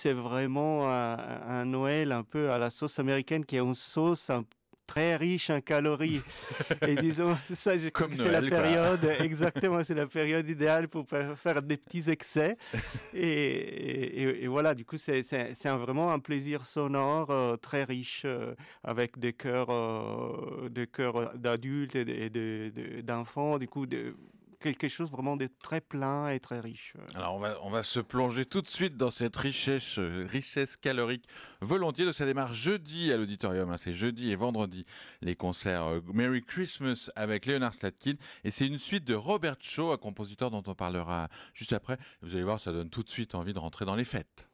c'est vraiment un, Noël un peu à la sauce américaine qui est une sauce très riche en calories. Et disons, ça, je Comme c'est la période, exactement, c'est la période idéale pour faire des petits excès. Et, voilà, du coup, c'est vraiment un plaisir sonore euh, très riche euh, avec des chœurs, euh, des chœurs d'adultes et d'enfants, du coup, de, quelque chose vraiment de très plein et très riche. Euh. Alors on va, on va se plonger tout de suite dans cette richesse, euh, richesse calorique volontiers de ça démarre jeudi à l'auditorium. Hein. c'est jeudi et vendredi les concerts euh, Merry Christmas avec Leonard Slatkin et c'est une suite de Robert Shaw, un compositeur dont on parlera juste après. Vous allez voir, ça donne tout de suite envie de rentrer dans les fêtes.